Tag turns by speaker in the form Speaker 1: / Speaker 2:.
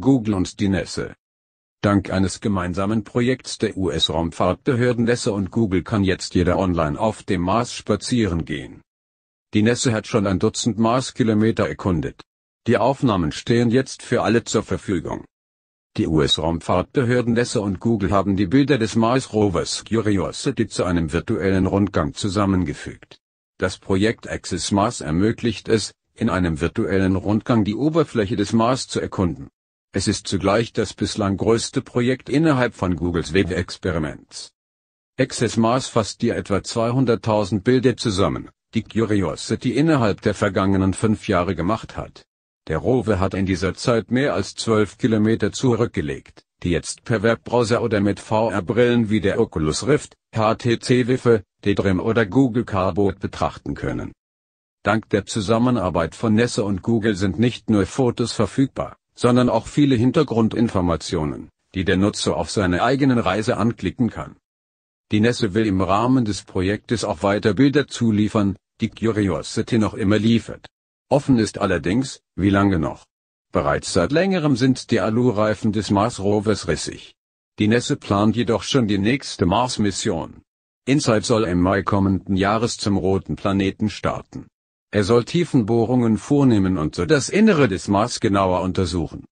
Speaker 1: Google und die NESE. Dank eines gemeinsamen Projekts der US-Raumfahrtbehörden NESA und Google kann jetzt jeder online auf dem Mars spazieren gehen. Die NESA hat schon ein Dutzend Marskilometer erkundet. Die Aufnahmen stehen jetzt für alle zur Verfügung. Die US-Raumfahrtbehörden NESA und Google haben die Bilder des Mars-Rovers Curiosity zu einem virtuellen Rundgang zusammengefügt. Das Projekt Access Mars ermöglicht es, in einem virtuellen Rundgang die Oberfläche des Mars zu erkunden es ist zugleich das bislang größte Projekt innerhalb von Googles Web-Experiments. Access Mars fasst die etwa 200.000 Bilder zusammen, die Curiosity innerhalb der vergangenen fünf Jahre gemacht hat. Der Rover hat in dieser Zeit mehr als 12 Kilometer zurückgelegt, die jetzt per Webbrowser oder mit VR-Brillen wie der Oculus Rift, HTC Vive, Dedrim oder Google Cardboard betrachten können. Dank der Zusammenarbeit von Nesse und Google sind nicht nur Fotos verfügbar, sondern auch viele Hintergrundinformationen, die der Nutzer auf seiner eigenen Reise anklicken kann. Die Nesse will im Rahmen des Projektes auch weiter Bilder zuliefern, die Curiosity noch immer liefert. Offen ist allerdings, wie lange noch. Bereits seit längerem sind die Alu-Reifen des Mars Rovers rissig. Die Nesse plant jedoch schon die nächste Mars-Mission. Insight soll im Mai kommenden Jahres zum roten Planeten starten. Er soll Tiefenbohrungen vornehmen und so das Innere des Mars genauer untersuchen